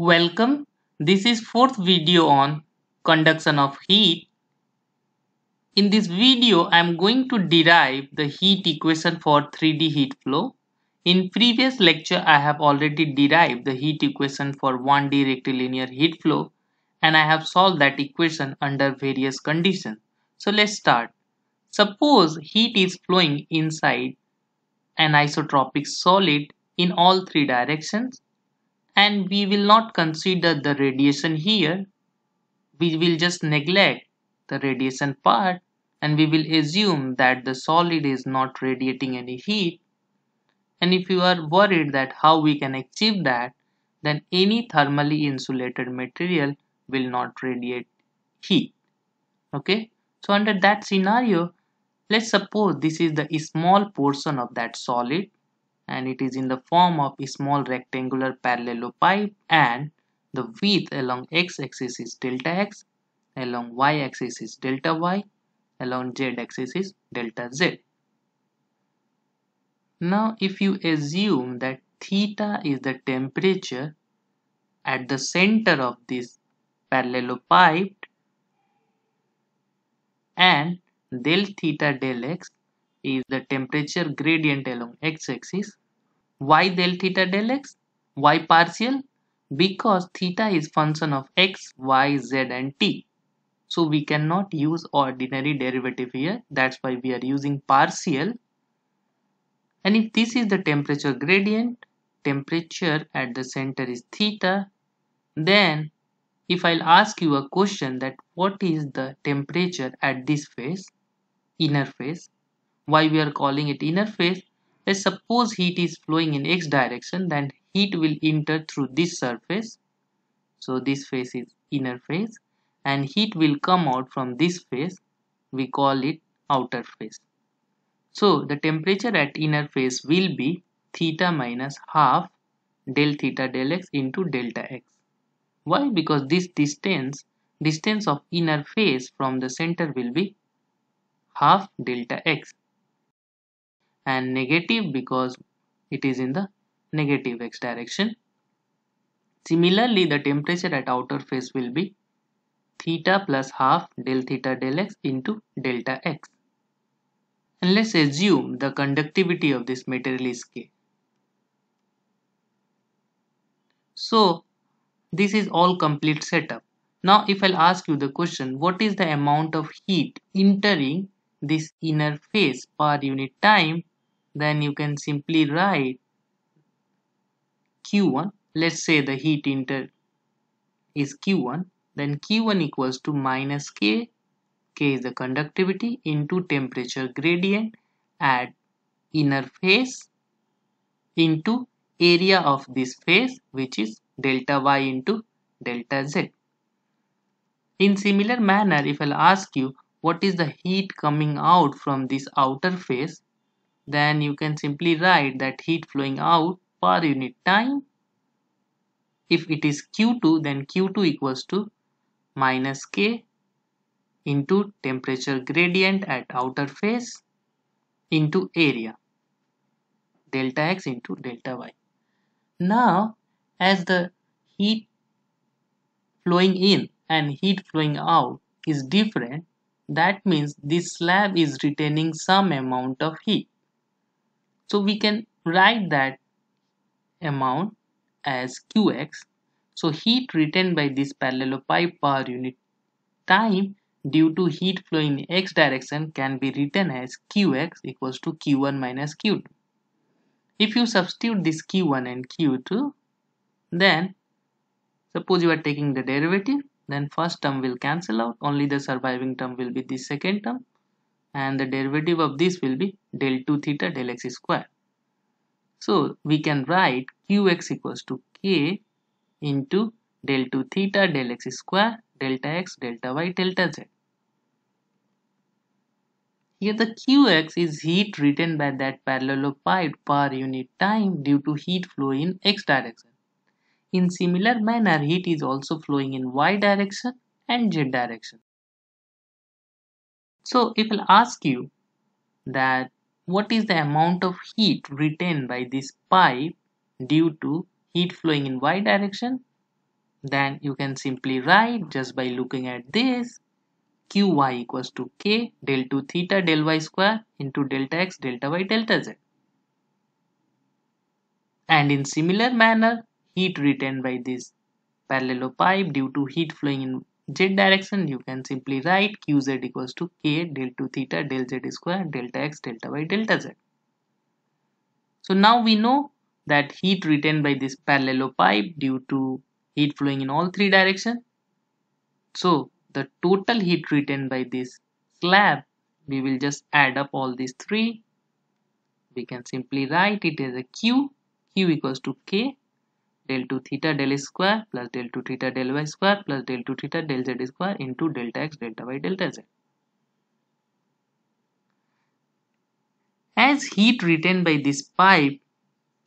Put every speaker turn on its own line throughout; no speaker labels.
Welcome. This is fourth video on conduction of heat. In this video, I am going to derive the heat equation for 3D heat flow. In previous lecture, I have already derived the heat equation for 1D rectilinear heat flow and I have solved that equation under various conditions. So let's start. Suppose heat is flowing inside an isotropic solid in all three directions and we will not consider the radiation here we will just neglect the radiation part and we will assume that the solid is not radiating any heat and if you are worried that how we can achieve that then any thermally insulated material will not radiate heat okay so under that scenario let's suppose this is the small portion of that solid and it is in the form of a small rectangular parallelopipe and the width along x-axis is delta x, along y-axis is delta y, along z-axis is delta z. Now if you assume that theta is the temperature at the center of this parallelepiped and del theta del x is the temperature gradient along x-axis. y del theta del x, y partial? Because theta is function of x, y, z and t. So we cannot use ordinary derivative here. That's why we are using partial. And if this is the temperature gradient, temperature at the center is theta, then if I'll ask you a question that what is the temperature at this phase, inner phase, why we are calling it inner face is suppose heat is flowing in x direction then heat will enter through this surface so this face is inner face and heat will come out from this face we call it outer face so the temperature at inner face will be theta minus half del theta del x into delta x why because this distance distance of inner face from the center will be half delta x and negative because it is in the negative x direction. Similarly, the temperature at outer face will be theta plus half del theta del x into delta x. And let's assume the conductivity of this material is K. So this is all complete setup. Now if I'll ask you the question, what is the amount of heat entering this inner face per unit time then you can simply write q1 let's say the heat enter is q1 then q1 equals to minus k k is the conductivity into temperature gradient at inner phase into area of this phase which is delta y into delta z. In similar manner if I'll ask you what is the heat coming out from this outer phase then you can simply write that heat flowing out per unit time if it is Q2 then Q2 equals to minus K into temperature gradient at outer face into area delta x into delta y. Now as the heat flowing in and heat flowing out is different that means this slab is retaining some amount of heat so we can write that amount as Qx. So heat retained by this pipe per unit time due to heat flow in x direction can be written as Qx equals to Q1 minus Q2. If you substitute this Q1 and Q2, then suppose you are taking the derivative, then first term will cancel out, only the surviving term will be the second term and the derivative of this will be del 2 theta del x square. So we can write qx equals to k into del 2 theta del x square delta x delta y delta z. Here the qx is heat written by that parallelogram per unit time due to heat flow in x direction. In similar manner heat is also flowing in y direction and z direction. So it will ask you that what is the amount of heat retained by this pipe due to heat flowing in y direction then you can simply write just by looking at this qy equals to k del 2 theta del y square into delta x delta y delta z and in similar manner heat retained by this parallelopipe due to heat flowing in z direction you can simply write qz equals to k del 2 theta del z square delta x delta y delta z. So now we know that heat retained by this parallel pipe due to heat flowing in all three directions. So the total heat retained by this slab we will just add up all these three we can simply write it as a q q equals to k del 2 theta del square plus del 2 theta del y square plus del 2 theta del z square into delta x delta y delta z. As heat retained by this pipe,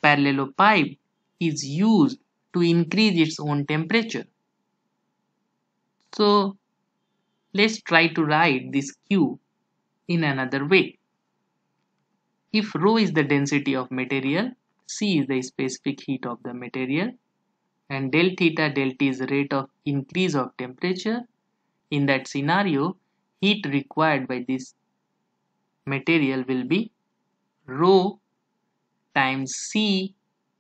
parallel pipe is used to increase its own temperature. So let's try to write this Q in another way. If rho is the density of material C is the specific heat of the material and del theta del t is the rate of increase of temperature. In that scenario, heat required by this material will be rho times C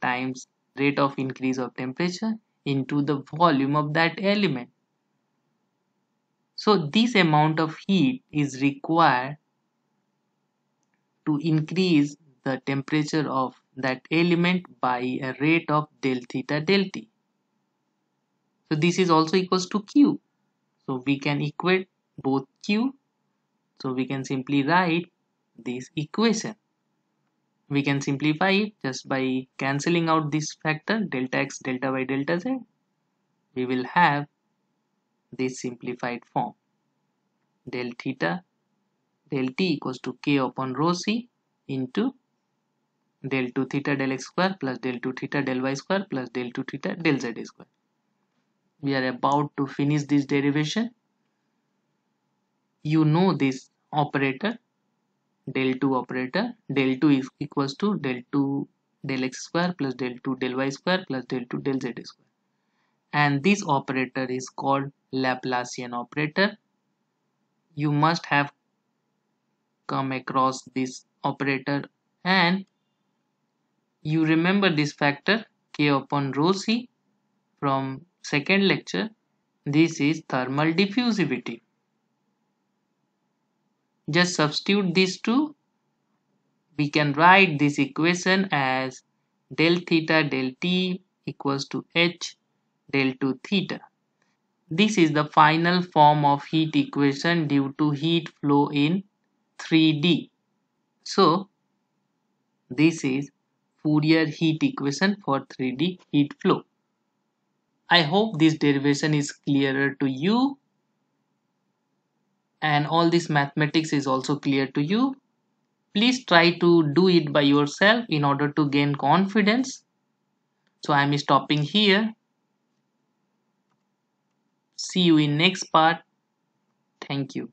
times rate of increase of temperature into the volume of that element. So this amount of heat is required to increase the temperature of that element by a rate of del theta del t. So this is also equals to q. So we can equate both q. So we can simply write this equation. We can simplify it just by cancelling out this factor delta x delta y delta z. We will have this simplified form del theta del t equals to k upon rho c into del 2 theta del x square plus del 2 theta del y square plus del 2 theta del z square. We are about to finish this derivation. You know this operator del 2 operator del 2 is equals to del 2 del x square plus del 2 del y square plus del 2 del z square and this operator is called Laplacian operator you must have come across this operator and you remember this factor K upon rho C from second lecture. This is thermal diffusivity. Just substitute these two. We can write this equation as del theta del T equals to H del 2 theta. This is the final form of heat equation due to heat flow in 3D. So, this is Fourier heat equation for 3D heat flow. I hope this derivation is clearer to you and all this mathematics is also clear to you. Please try to do it by yourself in order to gain confidence. So I am stopping here. See you in next part. Thank you.